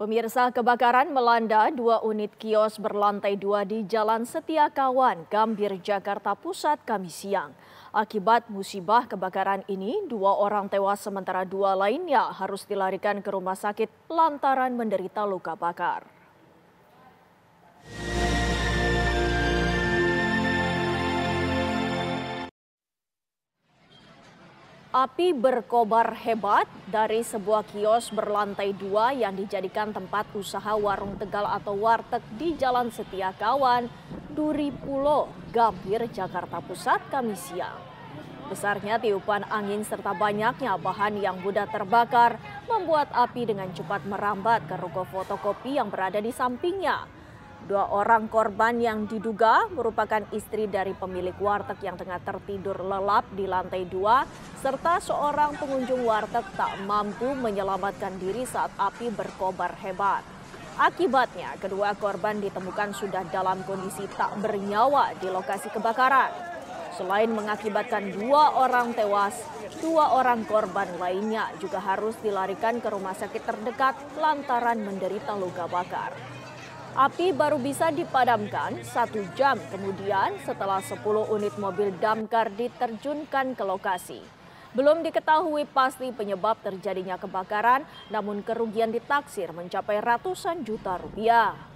Pemirsa kebakaran melanda dua unit kios berlantai dua di Jalan Setiakawan, Gambir, Jakarta Pusat, Kamis siang. Akibat musibah kebakaran ini, dua orang tewas sementara dua lainnya harus dilarikan ke rumah sakit lantaran menderita luka bakar. Api berkobar hebat dari sebuah kios berlantai dua yang dijadikan tempat usaha warung Tegal atau warteg di Jalan Setiakawan, Duri Pulo, Gambir, Jakarta Pusat, Kamis siang. Besarnya tiupan angin serta banyaknya bahan yang mudah terbakar membuat api dengan cepat merambat ke ruko fotokopi yang berada di sampingnya. Dua orang korban yang diduga merupakan istri dari pemilik warteg yang tengah tertidur lelap di lantai dua, serta seorang pengunjung warteg tak mampu menyelamatkan diri saat api berkobar hebat. Akibatnya, kedua korban ditemukan sudah dalam kondisi tak bernyawa di lokasi kebakaran. Selain mengakibatkan dua orang tewas, dua orang korban lainnya juga harus dilarikan ke rumah sakit terdekat lantaran menderita luka bakar. Api baru bisa dipadamkan satu jam kemudian setelah 10 unit mobil damkar diterjunkan ke lokasi. Belum diketahui pasti penyebab terjadinya kebakaran, namun kerugian ditaksir mencapai ratusan juta rupiah.